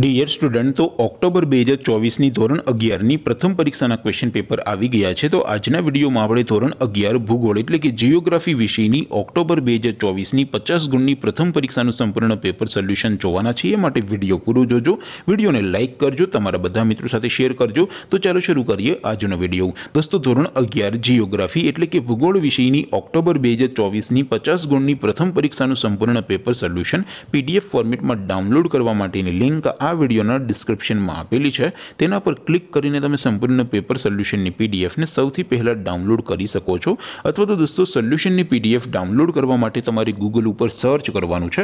dear student તો October બે હજાર ચોવીસની ધોરણ અગિયારની પ્રથમ પરીક્ષાના ક્વેશ્ચન પેપર આવી ગયા છે તો આજના વિડીયોમાં આપણે ધોરણ અગિયાર ભૂગોળ એટલે કે જીઓગ્રાફી વિષયની ઓક્ટોબર બે હજાર ચોવીસની પચાસ ગુણની પ્રથમ પરીક્ષાનું સંપૂર્ણ પેપર સોલ્યુશન જોવાના છે એ માટે વિડીયો પૂરો જોજો વિડીયોને લાઇક કરજો તમારા બધા મિત્રો સાથે શેર કરજો તો ચાલો શરૂ કરીએ આજનો વિડીયો દોસ્તો ધોરણ અગિયાર જીઓગ્રાફી એટલે કે ભૂગોળ વિષયની ઓક્ટોબર બે હજાર ચોવીસની પચાસ ગુણની પ્રથમ પરીક્ષાનું સંપૂર્ણ પેપર સોલ્યુશન પીડીએફ ફોર્મેટમાં ડાઉનલોડ કરવા માટેની લિંક આ વિડિયોના ડિસ્ક્રિપ્શનમાં આપેલી છે તેના પર ક્લિક કરીને તમે સંપૂર્ણ પેપર સોલ્યુશનની પીડીએફ ને સૌથી પહેલા ડાઉનલોડ કરી શકો છો અથવા તો દોસ્તો સોલ્યુશનની પીડીએફ ડાઉનલોડ કરવા માટે તમારે Google ઉપર સર્ચ કરવાનું છે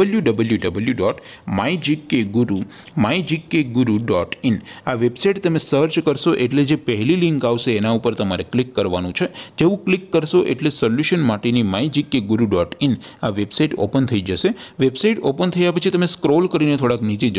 www.mygkguru mygkguru.in આ વેબસાઈટ તમે સર્ચ કરશો એટલે જે પહેલી લિંક આવશે એના ઉપર તમારે ક્લિક કરવાનું છે જેવું ક્લિક કરશો એટલે સોલ્યુશન માટેની mygkguru.in આ વેબસાઈટ ઓપન થઈ જશે વેબસાઈટ ઓપન થઈ આપે છે તમે સ્ક્રોલ કરીને થોડક નીચે જ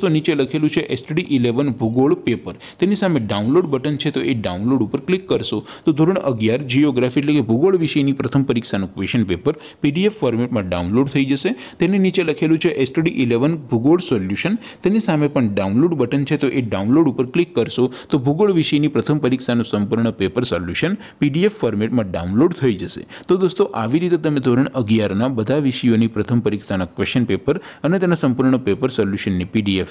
તો નીચે લખેલું છે STD 11 ભૂગોળ પેપર તેની સામે ડાઉનલોડ બટન છે તો એ ડાઉનલોડ ઉપર ક્લિક કરશો તો ધોરણ 11 જીઓગ્રાફી એટલે કે ભૂગોળ વિષયની પ્રથમ પરીક્ષાનું ક્વેશ્ચન પેપર PDF ફોર્મેટમાં ડાઉનલોડ થઈ જશે તેની નીચે લખેલું છે STD 11 ભૂગોળ સોલ્યુશન તેની સામે પણ ડાઉનલોડ બટન છે તો એ ડાઉનલોડ ઉપર ક્લિક કરશો તો ભૂગોળ વિષયની પ્રથમ પરીક્ષાનું સંપૂર્ણ પેપર સોલ્યુશન PDF ફોર્મેટમાં ડાઉનલોડ થઈ જશે તો દોસ્તો આવી રીતે તમે ધોરણ 11 ના બધા વિષયોની પ્રથમ પરીક્ષાના ક્વેશ્ચન પેપર અને તેના સંપૂર્ણ પેપર સોલ્યુશનની PDF